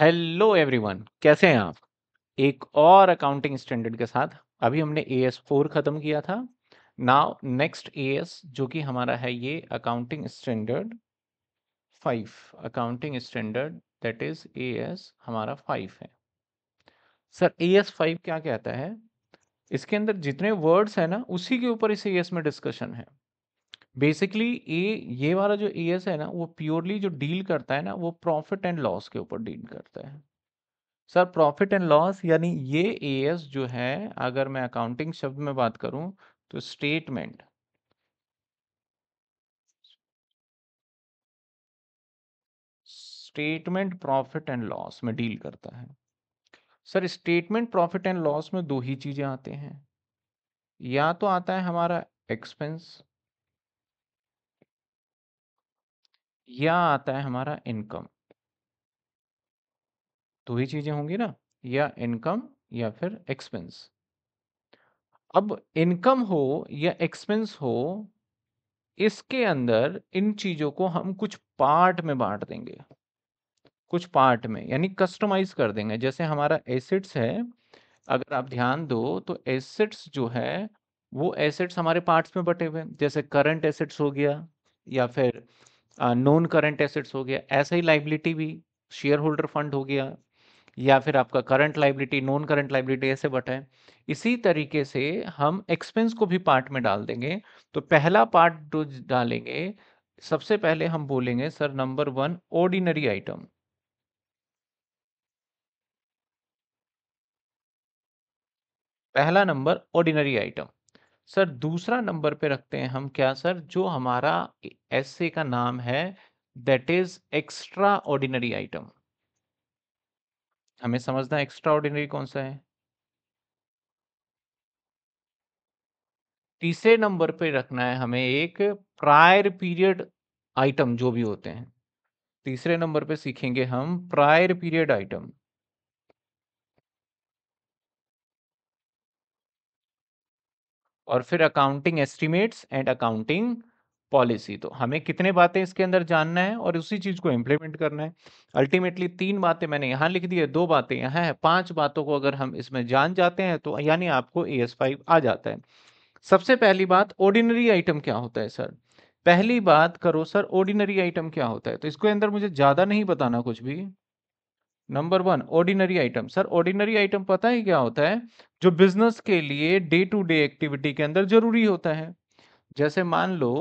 Hello everyone कैसे हैं आप एक और अकाउंटिंग स्टैंडर्ड के साथ अभी हमने ए एस फोर ख़त्म किया था नाउ नेक्स्ट ए एस जो कि हमारा है ये accounting standard five accounting standard that is A S हमारा फाइव है सर ए एस फाइव क्या कहता है इसके अंदर जितने वर्ड्स हैं ना उसी के ऊपर इस ए एस में डिस्कशन है बेसिकली ये ये वाला जो एस है ना वो प्योरली जो डील करता है ना वो प्रॉफिट एंड लॉस के ऊपर डील करता है सर प्रॉफिट एंड लॉस यानी ये एस जो है अगर मैं अकाउंटिंग शब्द में बात करूं तो statement statement profit and loss में डील करता है sir statement profit and loss में दो ही चीजें आते हैं या तो आता है हमारा एक्सपेंस या आता है हमारा इनकम दो ही चीजें होंगी ना या इनकम या फिर एक्सपेंस अब इनकम हो या एक्सपेंस हो इसके अंदर इन चीजों को हम कुछ पार्ट में बांट देंगे कुछ पार्ट में यानी कस्टमाइज कर देंगे जैसे हमारा एसेट्स है अगर आप ध्यान दो तो एसेट्स जो है वो एसेट्स हमारे पार्ट्स में बटे हुए हैं जैसे करंट एसेट्स हो गया या फिर नॉन करंट एसेट्स हो गया ऐसा ही लाइबिलिटी भी शेयर होल्डर फंड हो गया या फिर आपका current liability non current liability ऐसे बटा है इसी तरीके से हम एक्सपेंस को भी पार्ट में डाल देंगे तो पहला पार्ट जो डालेंगे सबसे पहले हम बोलेंगे sir number one ordinary item पहला नंबर ऑर्डिनरी आइटम सर दूसरा नंबर पे रखते हैं हम क्या सर जो हमारा एसे का नाम है that is extra ordinary item हमें समझना एक्स्ट्रा ऑर्डिनरी कौन सा है तीसरे नंबर पे रखना है हमें एक प्रायर पीरियड आइटम जो भी होते हैं तीसरे नंबर पे सीखेंगे हम प्रायर पीरियड आइटम और फिर accounting estimates and accounting policy तो हमें कितने बातें इसके अंदर जानना है और उसी चीज़ को इम्प्लीमेंट करना है अल्टीमेटली तीन बातें मैंने यहाँ लिख दी है दो बातें यहाँ है पांच बातों को अगर हम इसमें जान जाते हैं तो यानी आपको ए एस फाइव आ जाता है सबसे पहली बात ऑर्डिनरी आइटम क्या होता है सर पहली बात करो सर ऑर्डिनरी आइटम क्या होता है तो इसके अंदर मुझे ज़्यादा नहीं बताना कुछ भी number one ordinary item sir ordinary item पता है क्या होता है जो बिजनेस के लिए डे टू डे एक्टिविटी के अंदर जरूरी होता है जैसे मान लो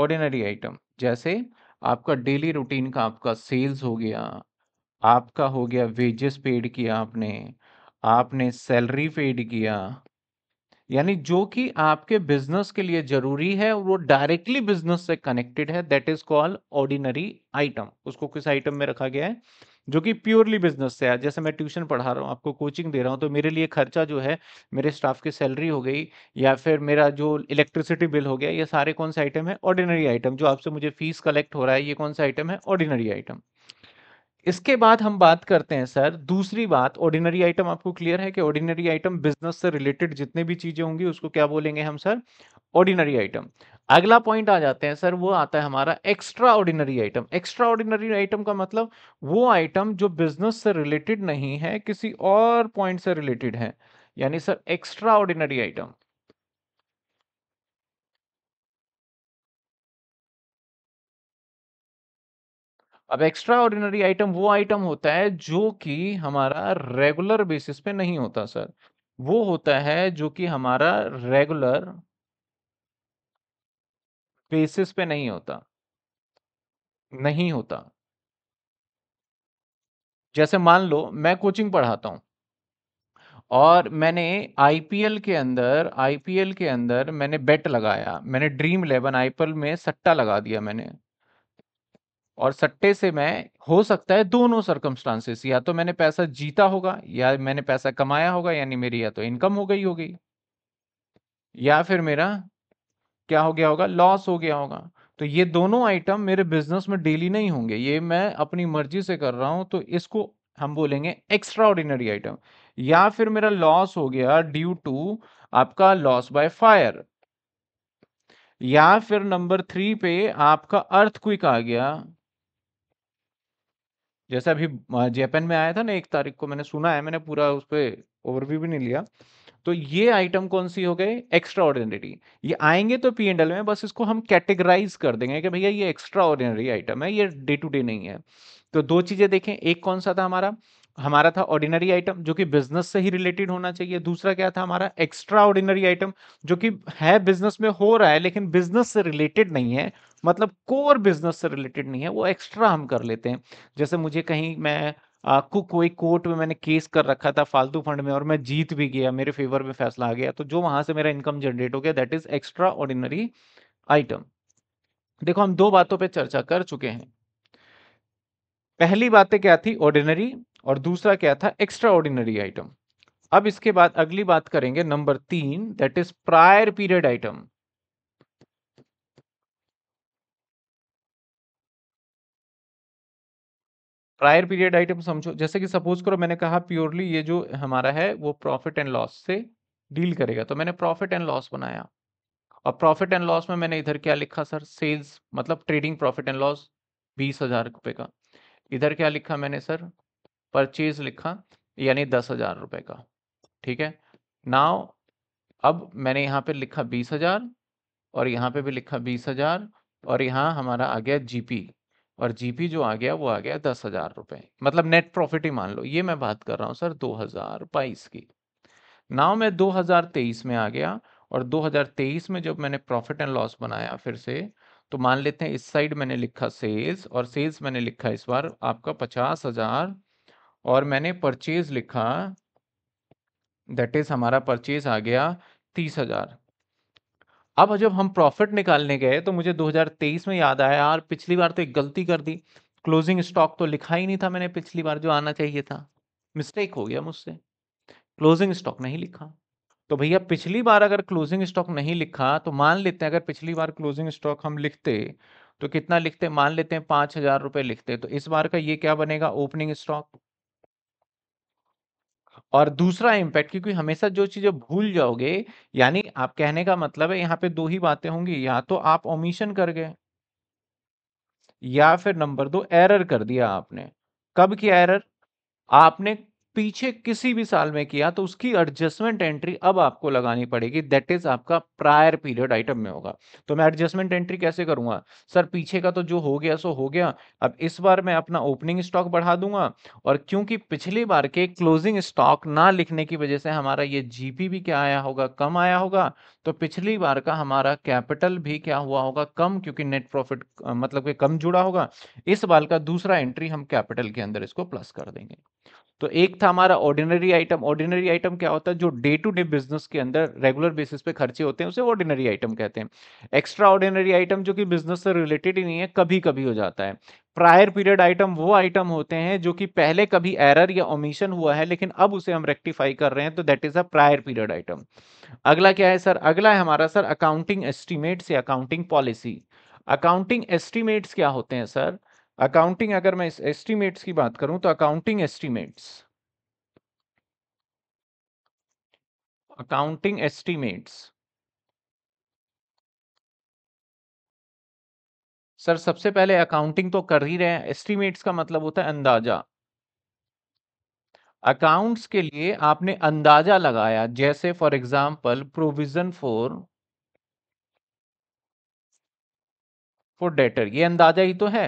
ऑर्डिनरी आइटम जैसे आपका डेली रूटीन का आपका सेल्स हो गया आपका हो गया वेजेस पेड किया आपने आपने सैलरी पेड किया यानी जो कि आपके बिजनेस के लिए जरूरी है वो डायरेक्टली बिजनेस से कनेक्टेड है that is call ordinary item उसको किस आइटम में रखा गया है जो कि प्योरली बिजनेस से है जैसे मैं ट्यूशन पढ़ा रहा हूँ आपको कोचिंग दे रहा हूँ तो मेरे लिए खर्चा जो है मेरे स्टाफ की सैलरी हो गई या फिर मेरा जो इलेक्ट्रिसिटी बिल हो गया ये सारे कौन से आइटम है ऑर्डिनरी आइटम जो आपसे मुझे फीस कलेक्ट हो रहा है ये कौन सा आइटम है ऑर्डिनरी आइटम इसके बाद हम बात करते हैं सर दूसरी बात ऑर्डिनरी आइटम आपको क्लियर है कि ऑर्डिनरी आइटम बिजनेस से रिलेटेड जितने भी चीजें होंगी उसको क्या बोलेंगे हम सर ऑर्डिनरी आइटम अगला पॉइंट आ जाते हैं सर वो आता है हमारा extra ordinary item extra ordinary item का मतलब वो आइटम जो बिजनेस से रिलेटेड नहीं है किसी और पॉइंट से रिलेटेड है यानी सर एक्स्ट्रा ऑर्डिनरी आइटम अब एक्स्ट्रा ऑर्डिनरी आइटम वो आइटम होता है जो कि हमारा रेगुलर बेसिस पे नहीं होता सर वो होता है जो कि हमारा रेगुलर बेसिस पे नहीं होता नहीं होता जैसे मान लो मैं कोचिंग पढ़ाता हूं और मैंने आईपीएल के अंदर आईपीएल के अंदर मैंने बेट लगाया मैंने ड्रीम इलेवन आईपीएल में सट्टा लगा दिया मैंने और सट्टे से मैं हो सकता है दोनों सर्कमस्टांसेस या तो मैंने पैसा जीता होगा या मैंने पैसा कमाया होगा यानी मेरी या तो इनकम हो गई होगी या फिर मेरा क्या हो गया होगा लॉस हो गया होगा तो ये दोनों आइटम मेरे बिजनेस में डेली नहीं होंगे ये मैं अपनी मर्जी से कर रहा हूं तो इसको हम बोलेंगे एक्स्ट्रा ऑर्डिनरी आइटम या फिर मेरा लॉस हो गया ड्यू टू आपका लॉस बाय फायर या फिर नंबर थ्री पे आपका अर्थ क्विक आ गया जैसे अभी जापान में आया था ना एक तारीख को मैंने सुना है मैंने पूरा उस पर ओवरव्यू भी नहीं लिया तो ये आइटम कौन सी हो गई एक्स्ट्रा ऑर्डिनरी ये आएंगे तो पी एंड एल में बस इसको हम कैटेगराइज कर देंगे कि भैया ये एक्स्ट्रा ऑर्डिनरी आइटम है ये डे टू डे नहीं है तो दो चीज़ें देखें एक कौन सा था हमारा हमारा था ऑर्डिनरी आइटम जो कि बिजनेस से ही रिलेटेड होना चाहिए दूसरा क्या था हमारा एक्स्ट्रा ऑर्डिनरी आइटम जो कि है बिजनेस में हो रहा है लेकिन बिजनेस से रिलेटेड नहीं है मतलब कोर बिजनेस से रिलेटेड नहीं है वो एक्स्ट्रा हम कर लेते हैं जैसे मुझे कहीं मैं आपको कोई कोर्ट में मैंने केस कर रखा था फालतू फंड में और मैं जीत भी गया मेरे फेवर में फैसला आ गया तो जो वहां से मेरा इनकम जनरेट हो गया that is extra ordinary item देखो हम दो बातों पे चर्चा कर चुके हैं पहली बातें क्या थी ऑर्डिनरी और दूसरा क्या था एक्स्ट्रा ऑर्डिनरी आइटम अब इसके बाद अगली बात करेंगे नंबर तीन that is prior period item prior period item समझो जैसे कि सपोज करो मैंने कहा प्योरली ये जो हमारा है वो प्रॉफिट एंड लॉस से डील करेगा तो मैंने प्रॉफिट एंड लॉस बनाया और प्रॉफिट एंड लॉस में मैंने इधर क्या लिखा सर सेल्स मतलब ट्रेडिंग प्रॉफिट एंड लॉस बीस हजार रुपए का इधर क्या लिखा मैंने सर परचेज लिखा यानी दस हजार रुपए का ठीक है नाव अब मैंने यहाँ पे लिखा बीस हजार और यहाँ पे भी लिखा बीस हजार और यहाँ हमारा आ गया जीपी और जीपी जो आ गया वो आ गया दस हजार रुपए मतलब नेट प्रॉफिट ही मान लो ये मैं बात कर रहा हूँ सर दो हजार बाईस की नाव मैं दो हजार तेईस में आ गया और दो हजार तेईस में जब मैंने प्रॉफिट एंड लॉस बनाया फिर से तो मान लेते हैं इस साइड मैंने लिखा सेल्स और सेल्स मैंने लिखा इस बार आपका पचास हजार और मैंने परचेज लिखा दैट इज हमारा परचेज आ गया तीस हजार अब जब हम प्रॉफिट निकालने गए तो मुझे 2023 में याद आया यार पिछली बार तो एक गलती कर दी क्लोजिंग स्टॉक तो लिखा ही नहीं था मैंने पिछली बार जो आना चाहिए था मिस्टेक हो गया मुझसे क्लोजिंग स्टॉक नहीं लिखा तो भैया पिछली बार अगर क्लोजिंग स्टॉक नहीं लिखा तो मान लेते हैं अगर पिछली बार क्लोजिंग स्टॉक हम लिखते तो कितना लिखते मान लेते हैं पांच हजार रुपए लिखते तो इस बार का ये क्या बनेगा ओपनिंग स्टॉक और दूसरा इम्पैक्ट क्योंकि हमेशा जो चीज़ें भूल जाओगे यानी आप कहने का मतलब है यहाँ पे दो ही बातें होंगी या तो आप ओमिशन कर गए या फिर नंबर दो एरर कर दिया आपने कब किया एरर आपने पीछे किसी भी साल में किया तो उसकी एडजस्टमेंट एंट्री अब आपको लगानी पड़ेगी दैट इज आपका प्रायर पीरियड आइटम में होगा तो मैं एडजस्टमेंट एंट्री कैसे करूंगा सर पीछे का तो जो हो गया सो हो गया अब इस बार मैं अपना ओपनिंग स्टॉक बढ़ा दूंगा और क्योंकि पिछली बार के क्लोजिंग स्टॉक ना लिखने की वजह से हमारा ये जीपी भी क्या आया होगा कम आया होगा तो पिछली बार का हमारा कैपिटल भी क्या हुआ होगा कम क्योंकि नेट प्रॉफिट मतलब कि कम जुड़ा होगा इस बार का दूसरा एंट्री हम कैपिटल के अंदर इसको प्लस कर देंगे तो एक था हमारा ऑर्डिनरी आइटम ऑर्डिनरी आइटम क्या होता है जो डे टू डे बिजनेस के अंदर रेगुलर बेसिस पे खर्चे होते हैं उसे ऑर्डिनरी आइटम कहते हैं एक्स्ट्रा ऑर्डिनरी आइटम जो कि बिजनेस से रिलेटेड ही नहीं है कभी कभी हो जाता है प्रायर पीरियड आइटम वो आइटम होते हैं जो कि पहले कभी एरर या ओमिशन हुआ है लेकिन अब उसे हम रेक्टिफाई कर रहे हैं तो that is a prior period item अगला क्या है सर अगला है हमारा सर अकाउंटिंग एस्टिमेट्स या अकाउंटिंग पॉलिसी अकाउंटिंग एस्टिमेट्स क्या होते हैं सर अकाउंटिंग अगर मैं एस्टिमेट्स की बात करूं तो accounting estimates accounting estimates sir सबसे पहले अकाउंटिंग तो कर ही रहे हैं एस्टिमेट्स का मतलब होता है अंदाजा अकाउंट्स के लिए आपने अंदाजा लगाया जैसे for example provision for for debtor ये अंदाजा ही तो है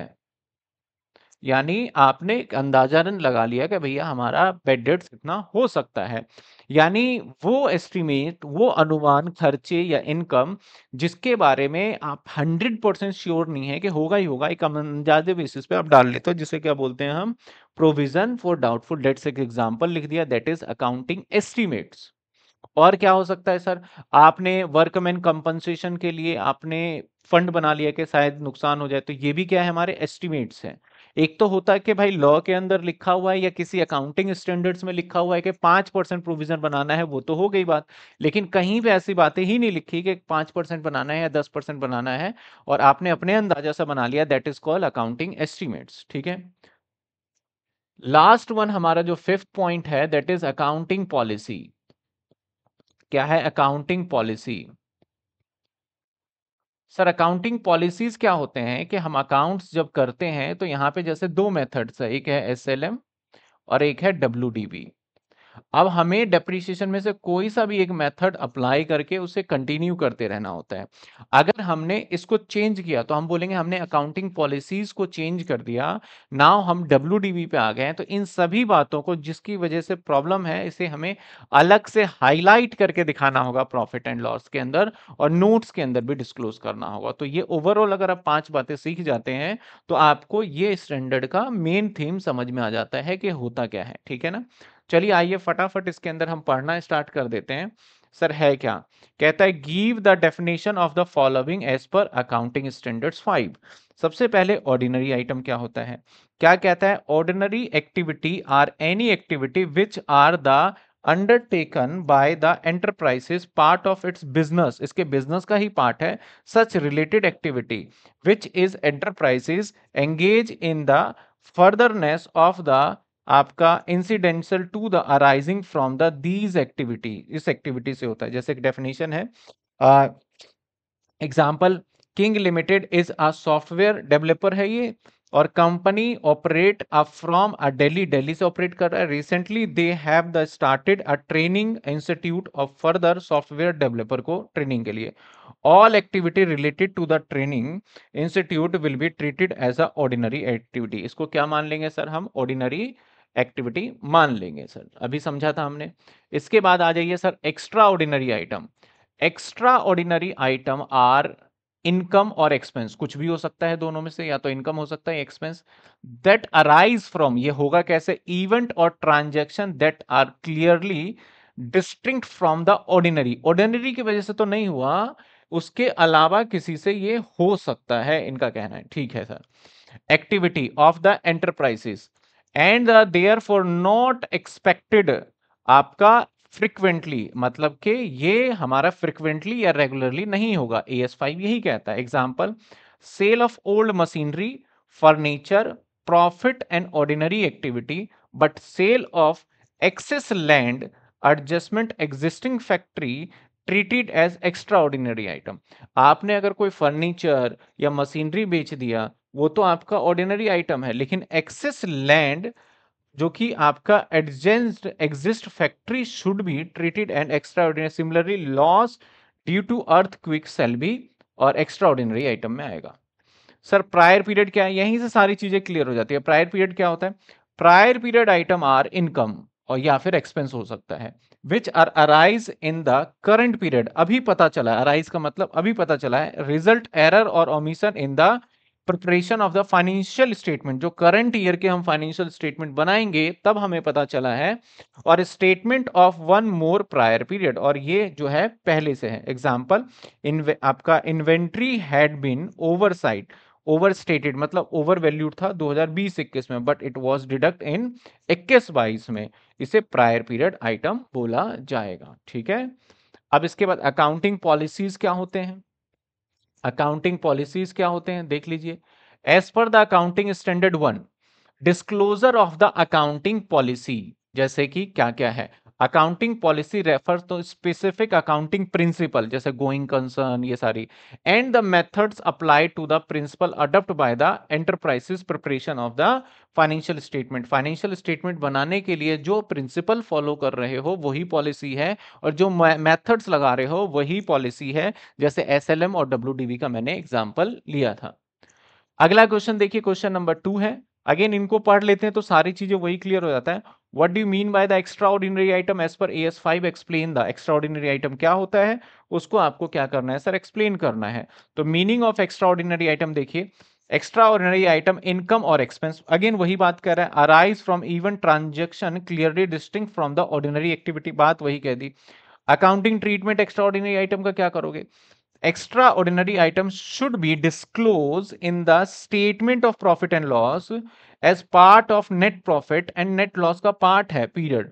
यानी आपने एक रन लगा लिया कि भैया हमारा बेड डेट्स कितना हो सकता है यानी वो एस्टिमेट वो अनुमान खर्चे या इनकम जिसके बारे में आप हंड्रेड परसेंट श्योर नहीं है कि होगा ही होगा एक अंदाजे बेसिस पे आप डाल लेते हो जिसे क्या बोलते हैं हम प्रोविजन फॉर डाउटफुल डेट्स एक एग्जाम्पल लिख दिया दैट इज अकाउंटिंग एस्टिमेट्स और क्या हो सकता है सर आपने वर्कमैन कंपनसेशन के लिए आपने फंड बना लिया कि शायद नुकसान हो जाए तो ये भी क्या है हमारे एस्टिमेट्स हैं एक तो होता है कि भाई लॉ के अंदर लिखा हुआ है या किसी अकाउंटिंग स्टैंडर्ड्स में लिखा हुआ है कि पांच परसेंट प्रोविजन बनाना है वो तो हो गई बात लेकिन कहीं भी ऐसी बातें ही नहीं लिखी कि पांच परसेंट बनाना है या दस परसेंट बनाना है और आपने अपने अंदाजा सा बना लिया that is called accounting estimates ठीक है लास्ट वन हमारा जो फिफ्थ पॉइंट है दैट इज अकाउंटिंग पॉलिसी क्या है accounting policy sir accounting policies क्या होते हैं कि हम अकाउंट्स जब करते हैं तो यहाँ पे जैसे दो मेथड्स है एक है एस और एक है डब्ल्यू अब हमें डेप्रीसिएशन में से कोई सा भी एक मेथड अप्लाई करके उसे कंटिन्यू करते रहना होता है अगर हमने इसको चेंज किया तो हम बोलेंगे हमने अकाउंटिंग पॉलिसीज को चेंज कर दिया नाउ हम डब्ल्यू पे आ गए हैं तो इन सभी बातों को जिसकी वजह से प्रॉब्लम है इसे हमें अलग से हाईलाइट करके दिखाना होगा प्रॉफिट एंड लॉस के अंदर और नोट्स के अंदर भी डिस्क्लोज करना होगा तो ये ओवरऑल अगर आप पांच बातें सीख जाते हैं तो आपको ये स्टैंडर्ड का मेन थीम समझ में आ जाता है कि होता क्या है ठीक है ना चलिए आइए फटाफट इसके अंदर हम पढ़ना स्टार्ट कर देते हैं सर है क्या कहता है give the definition of the following as per accounting standards five सबसे पहले ऑर्डिनरी आइटम क्या होता है क्या कहता है ordinary activity are any activity which are the undertaken by the enterprises part of its business इसके बिजनेस का ही पार्ट है such related activity which is enterprises engage in the furtherance of the आपका incidental to the arising from the these activity इस activity से होता है जैसे डेफिनेशन है example king limited is a software developer है ये और company operate a from a daily daily से ऑपरेट कर रहा है recently they have the started a training institute of further software developer को ट्रेनिंग के लिए all activity related to the training institute will be treated as a ordinary activity इसको क्या मान लेंगे सर हम ऑर्डिनरी एक्टिविटी मान लेंगे सर अभी समझा था हमने इसके बाद आ जाइए sir extra ordinary item extra ordinary item are income और एक्सपेंस कुछ भी हो सकता है दोनों में से या तो इनकम हो सकता है एक्सपेंस दैट अराइज फ्रॉम ये होगा कैसे इवेंट और transaction that are clearly distinct from the ordinary ordinary की वजह से तो नहीं हुआ उसके अलावा किसी से ये हो सकता है इनका कहना है ठीक है sir activity of the enterprises and there not expected आपका फ्रिक्वेंटली मतलब कि ये हमारा फ्रिक्वेंटली या रेगुलरली नहीं होगा ए एस फाइव यही कहता है example sale of old machinery furniture profit and ordinary activity but sale of excess land adjustment existing factory treated as extra ordinary item आपने अगर कोई फर्नीचर या मशीनरी बेच दिया वो तो आपका ऑर्डिनरी आइटम है लेकिन एक्सेस लैंड जो कि आपका adjacent exist factory should be treated and extra ordinary similarly loss due to earthquake sale भी और एक्स्ट्रा ऑर्डिनरी आइटम में आएगा सर प्रायर पीरियड क्या है यहीं से सारी चीजें क्लियर हो जाती है प्रायर पीरियड क्या होता है prior period item are income और या फिर एक्सपेंस हो सकता है which are arise in the current period अभी पता चला अराइज का मतलब अभी पता चला है रिजल्ट एरर और omission in the preparation of the financial statement जो करंट ईयर के हम फाइनेंशियल स्टेटमेंट बनाएंगे तब हमें पता चला है और statement of one more prior period और ये जो है पहले से है एग्जाम्पल आपका inventory had been oversight overstated मतलब ओवर वैल्यूड था 2020-21 में but it was deduct in 21-22 में इसे प्रायर पीरियड आइटम बोला जाएगा ठीक है अब इसके बाद अकाउंटिंग पॉलिसीज क्या होते हैं अकाउंटिंग पॉलिसीज क्या होते हैं देख लीजिए as per the accounting standard one disclosure of the accounting policy जैसे कि क्या क्या है accounting policy refer to specific accounting principle जैसे गोइंग कंसर्न ये सारी and the methods apply to the principle adopt by the enterprises preparation of the financial statement financial statement बनाने के लिए जो प्रिंसिपल फॉलो कर रहे हो वही पॉलिसी है और जो मेथड्स लगा रहे हो वही पॉलिसी है जैसे एस और डब्ल्यू का मैंने एग्जाम्पल लिया था अगला क्वेश्चन देखिए क्वेश्चन नंबर टू है अगेन इनको पढ़ लेते हैं तो सारी चीजें वही क्लियर हो जाता है what do mean by the extra ordinary item as per A S five explain the extra ordinary item क्या होता है उसको आपको क्या करना है सर एक्सप्लेन करना है तो meaning of extra ordinary item देखिए एक्स्ट्रा ऑर्डिनरी आइटम इनकम और एक्सपेंस अगेन वही बात कर रहे हैं arise from even transaction clearly distinct from the ordinary activity बात वही कह दी accounting treatment extra ordinary item का क्या करोगे extraordinary items should be disclosed in the statement of profit and loss as part of net profit and net loss ka part hai period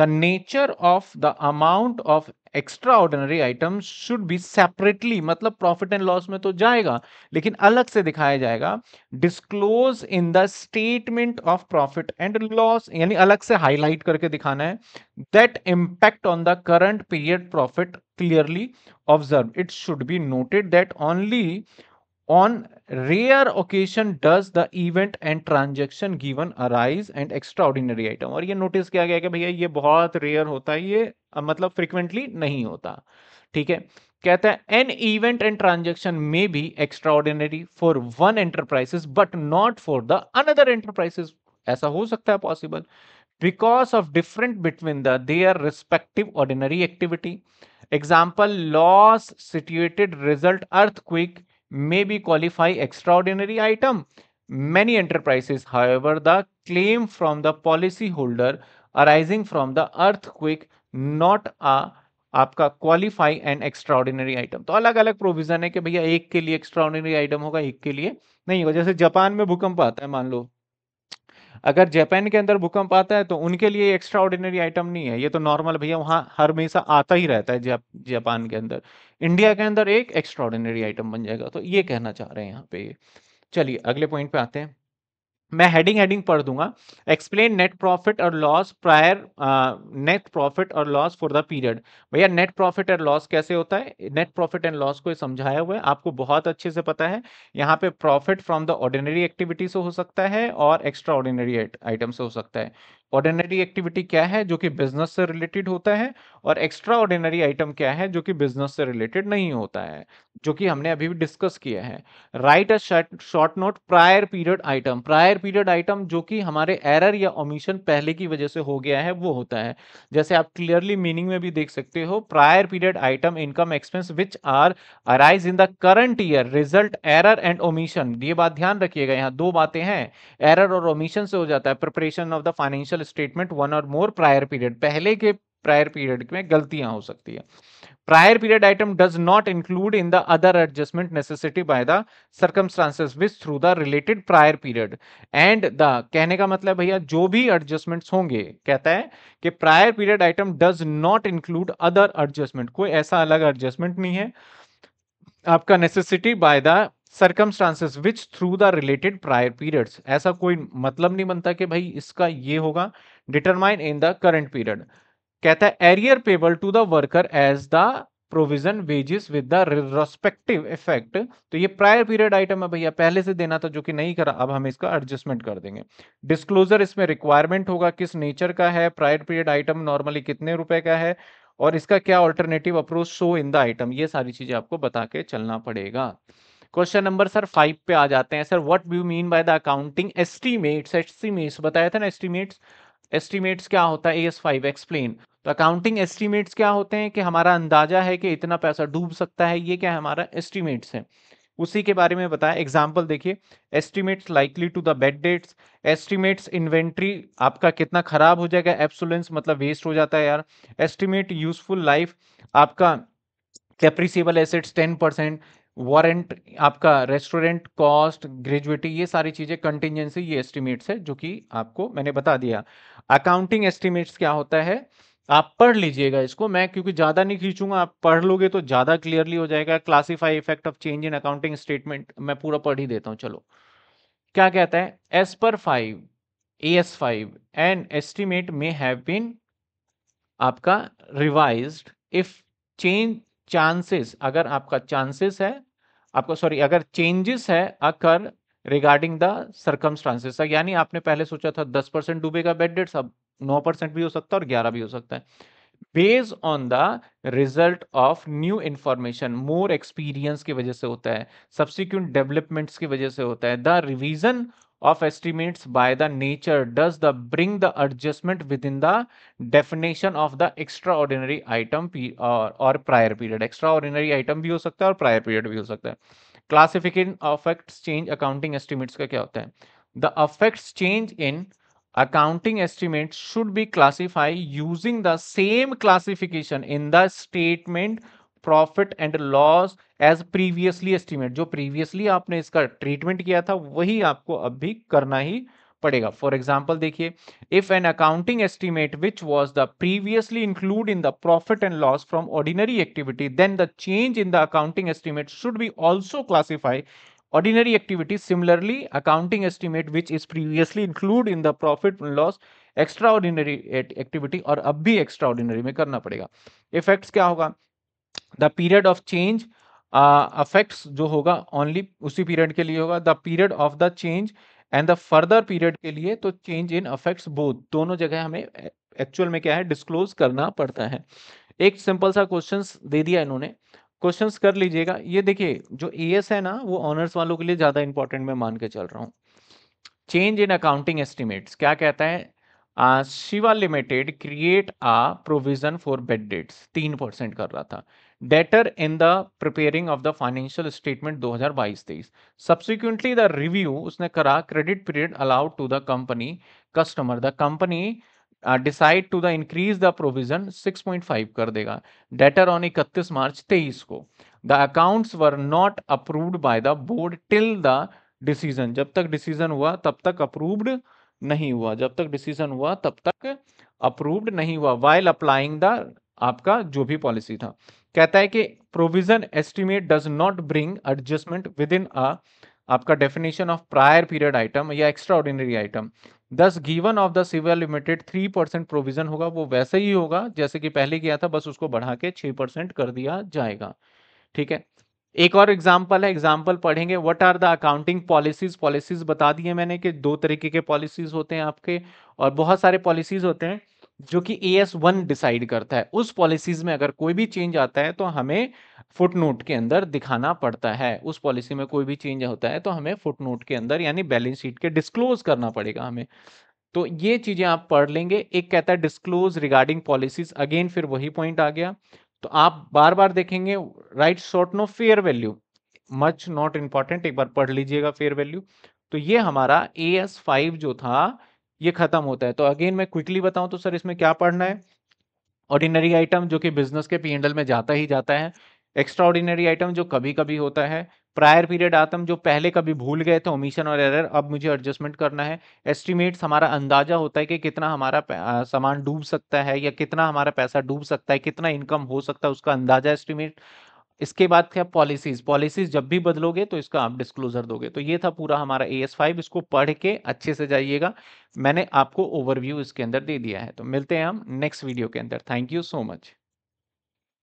the nature of the amount of extraordinary items should be separately मतलब profit and loss में तो जाएगा लेकिन अलग से दिखाया जाएगा disclose in the statement of profit and loss यानी अलग से highlight करके दिखाना है that impact on the current period profit clearly observed. It should be noted that only on rare occasion does the event and transaction given arise and extraordinary item. और ये notice किया गया कि भैया ये बहुत rare होता है ये मतलब frequently नहीं होता ठीक है कहता है एन इवेंट एंड ट्रांजेक्शन में भी extra ordinary for one enterprises but not for the another enterprises ऐसा हो सकता है possible because of different between the their respective ordinary activity. Example, loss situated result earthquake may be qualify extraordinary item. Many enterprises, however, the claim from the policy holder arising from the earthquake not a आपका qualify and extraordinary item तो अलग अलग provision है कि भैया एक के लिए एक्स्ट्राऑर्डिनरी आइटम होगा एक के लिए नहीं होगा जैसे जापान में भूकंप आता है मान लो अगर जापान के अंदर भूकंप आता है तो उनके लिए एक्स्ट्रा ऑर्डिनरी आइटम नहीं है ये तो नॉर्मल भैया वहाँ हर हमेशा आता ही रहता है जापान के अंदर इंडिया के अंदर एक एक्स्ट्रा ऑर्डिनरी आइटम बन जाएगा तो ये कहना चाह रहे हैं यहाँ पे चलिए अगले पॉइंट पे आते हैं मैं हेडिंग हेडिंग पढ़ दूंगा एक्सप्लेन नेट प्रॉफिट और लॉस प्रायर नेट प्रॉफिट और लॉस फॉर द पीरियड भैया नेट प्रॉफिट एंड लॉस कैसे होता है नेट प्रॉफिट एंड लॉस को समझाया हुआ है आपको बहुत अच्छे से पता है यहाँ पे profit from the ordinary activity से हो सकता है और एक्स्ट्रा ऑर्डिनरी आइटम से हो सकता है ऑर्डिनरी एक्टिविटी क्या है जो कि बिजनेस से रिलेटेड होता है और एक्स्ट्रा ऑर्डिनरी आइटम क्या है जो कि बिजनेस से रिलेटेड नहीं होता है जो कि हमने अभी भी डिस्कस किया है write a short note prior period item prior period item जो कि हमारे एरर या ओमिशन पहले की वजह से हो गया है वो होता है जैसे आप क्लियरली मीनिंग में भी देख सकते हो prior period item income expense which are arise in the current year result error and omission ये बात ध्यान रखिएगा यहाँ दो बातें हैं एरर और ओमिशन से हो जाता है preparation of the financial statement one और मोर प्रायर पीरियड पहले के प्रायर पीरियड में गलतियां हो सकती है prior period item does not include in the other adjustment necessity by the circumstances which through the related prior period and the कहने का मतलब भैया जो भी एडजस्टमेंट्स होंगे कहता है कि prior period item does not include other adjustment कोई ऐसा अलग एडजस्टमेंट नहीं है आपका necessity by the circumstances which through the related prior periods ऐसा कोई मतलब नहीं बनता कि भाई इसका ये होगा determine in the current period कहता है arrear payable to the worker as the provision wages with the respective effect तो ये प्रायर पीरियड आइटम है भैया पहले से देना था जो कि नहीं करा अब हम इसका एडजस्टमेंट कर देंगे डिस्क्लोजर इसमें रिक्वायरमेंट होगा किस नेचर का है प्रायर पीरियड आइटम नॉर्मली कितने रुपए का है और इसका क्या alternative approach show in the item ये सारी चीजें आपको बता के चलना पड़ेगा क्वेश्चन नंबर सर फाइव पे आ जाते हैं sir what you mean by the accounting estimates estimates बताया था ना एस्टीमेट्स एस्टीमेट्स क्या होता है ए एस फाइव एक्सप्लेन तो अकाउंटिंग एस्टीमेट्स क्या होते हैं कि हमारा अंदाजा है कि इतना पैसा डूब सकता है ये क्या हमारा एस्टीमेट्स है उसी के बारे में बताया एग्जाम्पल देखिए estimates likely to the bad debts estimates inventory आपका कितना खराब हो जाएगा एब्सोलेंस मतलब वेस्ट हो जाता है यार एस्टिमेट यूजफुल लाइफ आपका depreciable assets ten percent warrant आपका रेस्टोरेंट कॉस्ट ग्रेजुएटी ये सारी चीज़ें कंटिजेंसी ये एस्टिमेट्स है जो कि आपको मैंने बता दिया अकाउंटिंग एस्टिमेट्स क्या होता है आप पढ़ लीजिएगा इसको मैं क्योंकि ज़्यादा नहीं खींचूंगा आप पढ़ लोगे तो ज़्यादा क्लियरली हो जाएगा classify effect of change in accounting statement मैं पूरा पढ़ ही देता हूँ चलो क्या कहता है as per five A S five and estimate may have been आपका रिवाइज्ड इफ चेंज चांसेस अगर आपका चांसेस है आपका सॉरी अगर चेंजेस है अकर रिगार्डिंग द सरकमस्टांसेस यानी आपने पहले सोचा था दस परसेंट डूबेगा बेड डेट्स अब नौ परसेंट भी हो सकता है और ग्यारह भी हो सकता है base on the result of new information more experience की वजह से होता है सब्सिक्यूंट डेवलपमेंट्स की वजह से होता है the revision of estimates by the nature does the bring the adjustment within the definition of the extraordinary item or, or prior period extraordinary item भी हो सकता है और prior period भी हो सकता है classification affects change accounting estimates का क्या होता है the affects change in accounting estimates should be classified using the same classification in the statement profit and loss as previously estimate जो प्रीवियसली आपने इसका ट्रीटमेंट किया था वही आपको अब भी करना ही पड़ेगा फॉर एग्जाम्पल देखिए if an accounting estimate which was the previously include in the profit and loss from ordinary activity then the change in the accounting estimate should be also classify activity similarly accounting estimate which is previously include in the profit and loss extra ordinary activity और अब भी extra ordinary में करना पड़ेगा effect क्या होगा the period of change affects जो होगा ओनली उसी पीरियड के लिए होगा the period of the change and the further period के लिए तो चेंज इन अफेक्ट्स बोथ दोनों जगह हमें एक्चुअल में क्या है डिस्क्लोज करना पड़ता है एक सिंपल सा क्वेश्चंस दे दिया इन्होंने क्वेश्चंस कर लीजिएगा ये देखिए जो एस है ना वो ऑनर्स वालों के लिए ज़्यादा इंपॉर्टेंट मैं मान के चल रहा हूँ चेंज इन अकाउंटिंग एस्टिमेट्स क्या कहता है Shiva limited create a provision for bad debts तीन परसेंट कर रहा था debtor in the preparing of the financial statement 2022-23 subsequently the review usne kara credit period allowed to the company customer the company uh, decide to the increase the provision 6.5 कर देगा debtor on 31 मार्च 23 को the accounts were not approved by the board till the decision जब तक decision हुआ तब तक approved नहीं हुआ जब तक डिसीजन हुआ तब तक अप्रूव्ड नहीं हुआ वाइल अप्लाइंग द आपका जो भी पॉलिसी था कहता है कि provision estimate does not bring adjustment within a आपका definition of prior period item या एक्स्ट्रा ऑर्डिनरी आइटम दस given of the civil limited three percent provision होगा वो वैसे ही होगा जैसे कि पहले किया था बस उसको बढ़ा के छह परसेंट कर दिया जाएगा ठीक है एक और एग्जाम्पल है एग्जाम्पल पढ़ेंगे what are the accounting policies policies बता दिए मैंने कि दो तरीके के पॉलिसीज होते हैं आपके और बहुत सारे पॉलिसीज होते हैं जो कि ए एस वन डिसाइड करता है उस पॉलिसीज में अगर कोई भी चेंज आता है तो हमें फुटनोट के अंदर दिखाना पड़ता है उस पॉलिसी में कोई भी चेंज होता है तो हमें फुटनोट के अंदर यानी बैलेंस शीट के डिस्क्लोज करना पड़ेगा हमें तो ये चीज़ें आप पढ़ लेंगे एक कहता है डिस्क्लोज रिगार्डिंग पॉलिसीज अगेन फिर वही पॉइंट आ गया तो आप बार बार देखेंगे write short note fair value much not important एक बार पढ़ लीजिएगा फेयर वैल्यू तो ये हमारा ए एस फाइव जो था ये खत्म होता है तो अगेन मैं क्विकली बताऊं तो सर इसमें क्या पढ़ना है ऑर्डिनरी आइटम जो कि बिजनेस के पी में जाता ही जाता है एक्स्ट्रा ऑर्डिनरी आइटम जो कभी कभी होता है प्रायर पीरियड आइटम जो पहले कभी भूल गए थे ओमिशन और एरर अब मुझे एडजस्टमेंट करना है एस्टिमेट्स हमारा अंदाजा होता है कि कितना हमारा सामान डूब सकता है या कितना हमारा पैसा डूब सकता है कितना इनकम हो सकता है उसका अंदाजा एस्टिमेट इसके बाद क्या पॉलिसीज पॉलिसीज जब भी बदलोगे तो इसका आप डिस्क्लोजर दोगे तो ये था पूरा हमारा ए एस फाइव इसको पढ़ के अच्छे से जाइएगा मैंने आपको ओवरव्यू इसके अंदर दे दिया है तो मिलते हैं हम नेक्स्ट वीडियो के अंदर थैंक यू सो मच